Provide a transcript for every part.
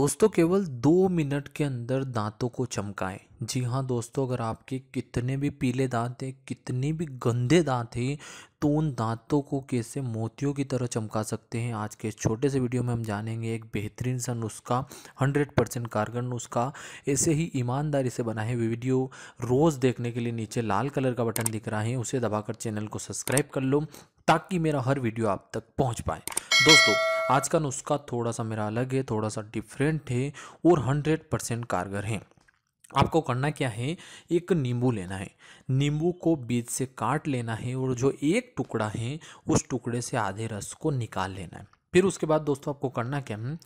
दोस्तों केवल दो मिनट के अंदर दांतों को चमकाएं जी हाँ दोस्तों अगर आपके कितने भी पीले दांत हैं कितने भी गंदे दांत हैं तो उन दांतों को कैसे मोतियों की तरह चमका सकते हैं आज के छोटे से वीडियो में हम जानेंगे एक बेहतरीन सा नुस्खा हंड्रेड परसेंट कारगर नुस्खा ऐसे ही ईमानदारी से बना है वीडियो रोज़ देखने के लिए नीचे लाल कलर का बटन दिख रहा है उसे दबाकर चैनल को सब्सक्राइब कर लो ताकि मेरा हर वीडियो आप तक पहुँच पाए दोस्तों आज का नुस्खा थोड़ा सा मेरा अलग है थोड़ा सा डिफरेंट है और हंड्रेड परसेंट कारगर है आपको करना क्या है एक नींबू लेना है नींबू को बीज से काट लेना है और जो एक टुकड़ा है उस टुकड़े से आधे रस को निकाल लेना है फिर उसके बाद दोस्तों आपको करना क्या है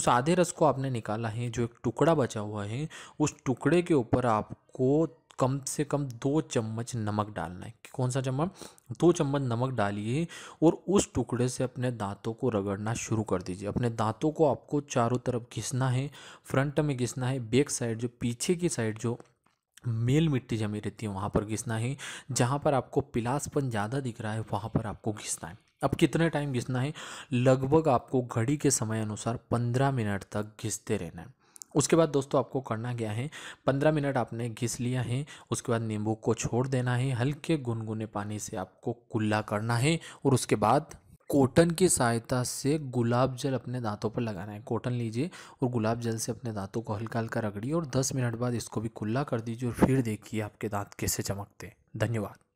उस आधे रस को आपने निकाला है जो एक टुकड़ा बचा हुआ है उस टुकड़े के ऊपर आपको कम से कम दो चम्मच नमक डालना है कौन सा चम्मच दो चम्मच नमक डालिए और उस टुकड़े से अपने दांतों को रगड़ना शुरू कर दीजिए अपने दांतों को आपको चारों तरफ घिसना है फ्रंट में घिसना है बैक साइड जो पीछे की साइड जो मेल मिट्टी जमी रहती है वहाँ पर घिसना है जहाँ पर आपको पिलासपन ज़्यादा दिख रहा है वहाँ पर आपको घिसना है अब कितने टाइम घिसना है लगभग आपको घड़ी के समय अनुसार पंद्रह मिनट तक घिसते रहना है उसके बाद दोस्तों आपको करना क्या है पंद्रह मिनट आपने घिस लिया है उसके बाद नींबू को छोड़ देना है हल्के गुनगुने पानी से आपको कुल्ला करना है और उसके बाद कॉटन की सहायता से गुलाब जल अपने दांतों पर लगाना है कॉटन लीजिए और गुलाब जल से अपने दांतों को हल्का हल्का रगड़िए और 10 मिनट बाद इसको भी कुल्ला कर दीजिए और फिर देखिए आपके दांत कैसे चमकते हैं धन्यवाद